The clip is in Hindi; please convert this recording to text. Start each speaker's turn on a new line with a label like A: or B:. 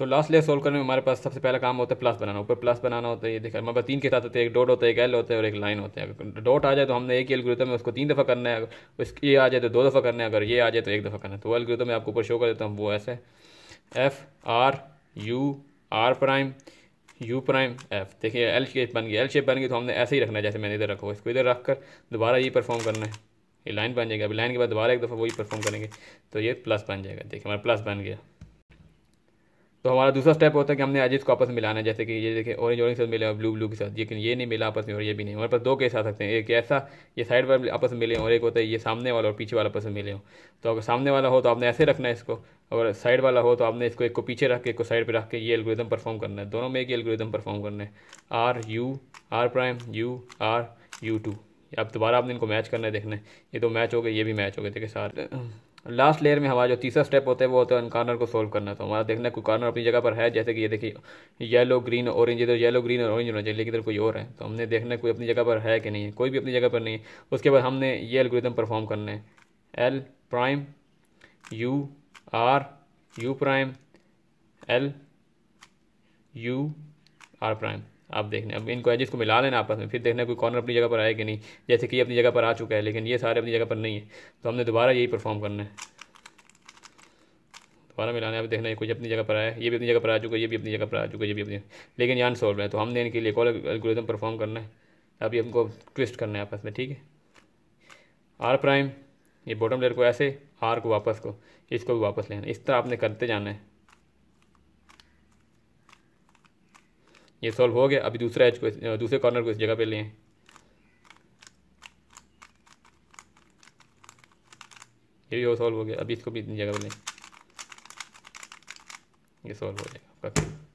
A: तो लास्ट लेयर सोल्व करने में हमारे पास सबसे पहला काम होता है प्लस बनाना ऊपर प्लस बनाना होता है ये देखा हमारे पास तीन के साथ होते हैं एक डॉट होता है एक एल होता है और एक लाइन होता है अगर डॉट आ जाए तो हमने एक ही एलग्रिथम में उसको तीन दफ़ा करना है उस ये आ जाए तो दो दफ़ा करना है अगर ये आ जाए तो एक दफ़ा करना है तो एलग्रिथम में आपको ऊपर शो कर देता हूँ वो ऐसे F R U R prime U prime F देखिए एल शेप बन गई एल शेप बन गई तो हमने ऐसे ही रखना है जैसे मैंने इधर रखा इसको इधर रख कर दोबारा ये परफॉर्म करना है ये लाइन बन जाएगा अभी लाइन के बाद दोबारा एक दफ़ा वही परफॉर्म करेंगे तो ये प्लस बन जाएगा देखिए हमारा प्लस बन गया तो हमारा दूसरा स्टेप होता है कि हमने एजेस को आपस में मिलाना है जैसे कि ये देखें ऑरेंज ऑरेंज के साथ मिला ब्लू ब्लू के साथ लेकिन ये नहीं मिला आपस में और ये भी नहीं हमारे पास दो केस आ सकते हैं एक ऐसा ये साइड पर आपस में मिले और एक होता है ये सामने वाला और पीछे वाला आपस में मिले हों तो अगर सामने वाला हो तो आपने ऐसे रखना है इसको और साइड वाला हो तो आपने इसको एक को पीछे रख के एक को साइड पर रख के ये एल्गोरिदम परफॉर्म करना है दोनों में एक ही एल्गोरिदम परफॉर्म करना है R U R prime U R U two अब दोबारा आपने इनको मैच करना है देखना है ये तो मैच हो गए ये भी मैच हो गए देखिए सारे लास्ट लेयर में हमारा जो तीसरा स्टेप होता है वो होता है कॉर्नर को सोल्व करना तो हमारा देखना कोई कार्नर अपनी जगह पर है जैसे कि ये देखिए येलो ग्रीन ऑरेंज इधर येलो ग्रीन और ऑरेंज होना चाहिए लेकिन इधर कोई और है तो हमने देखना कोई अपनी जगह पर है कि नहीं है कोई भी अपनी जगह पर नहीं है उसके बाद हमने ये एलग्रिदम परफॉर्म करना है L prime U R U prime L U R prime आप देखने अब इनको क्वेरीज को मिला लेना आपस में फिर देखना कोई कॉर्नर अपनी जगह पर आए कि नहीं जैसे कि अपनी जगह पर आ चुका है लेकिन ये सारे अपनी जगह पर नहीं है तो हमने दोबारा यही परफॉर्म करना है दोबारा मिलाने अब देखना है कुछ अपनी जगह पर आया ये भी अपनी जगह पर आ चुका है ये भी अपनी जगह पर आ चुका है ये भी अपनी लेकिन यहाँ सॉल्व है तो हमने इनके लिए कॉल एल्गोरिज्म परफॉर्म करना है अभी हमको ट्विस्ट करना है आपस में ठीक है आर प्राइम ये बॉटम लेयर को ऐसे आर को वापस को इसको भी वापस लेना इस तरह आपने करते जाना है ये सॉल्व हो गया अभी दूसरा एच को दूसरे कॉर्नर को इस जगह पे लें ये भी सॉल्व हो गया अभी इसको भी जगह पर लें ये सॉल्व हो जाएगा